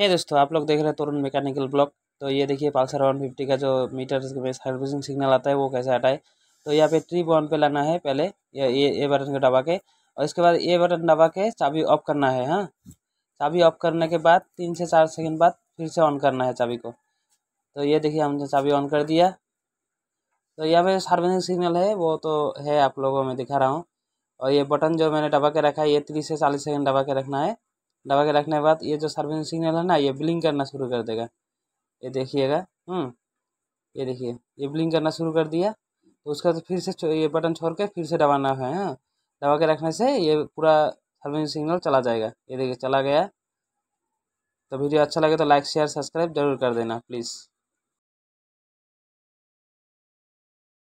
है दोस्तों आप लोग देख रहे हैं तरुण मैकेनिकल ब्लॉक तो ये देखिए पल्सर वन फिफ्टी का जो मीटर सर्विसिंग सिग्नल आता है वो कैसे हटाए तो यहाँ पे ट्रिप वन पे लाना है पहले ये ये ए बटन को दबा के और इसके बाद ए बटन दबा के चाबी ऑफ करना है हाँ चाबी ऑफ करने के बाद तीन से चार सेकंड बाद फिर से ऑन करना है चाबी को तो ये देखिए हमने चाबी ऑन कर दिया तो यहाँ पे सर्विसिंग सिग्नल है वो तो है आप लोगों में दिखा रहा हूँ और ये बटन जो मैंने दबा के रखा है ये तीस से चालीस सेकंड दबा के रखना है दबा के रखने के बाद ये जो सर्विस सिग्नल है ना ये ब्लिंक करना शुरू कर देगा ये देखिएगा हम्म, ये देखिए ये ब्लिंक करना शुरू कर दिया तो उसका तो फिर से ये बटन छोड़ के फिर से दबाना है हाँ दबा के रखने से ये पूरा सर्विस सिग्नल चला जाएगा ये देखिए चला गया तो वीडियो अच्छा लगे तो लाइक शेयर सब्सक्राइब जरूर कर देना प्लीज़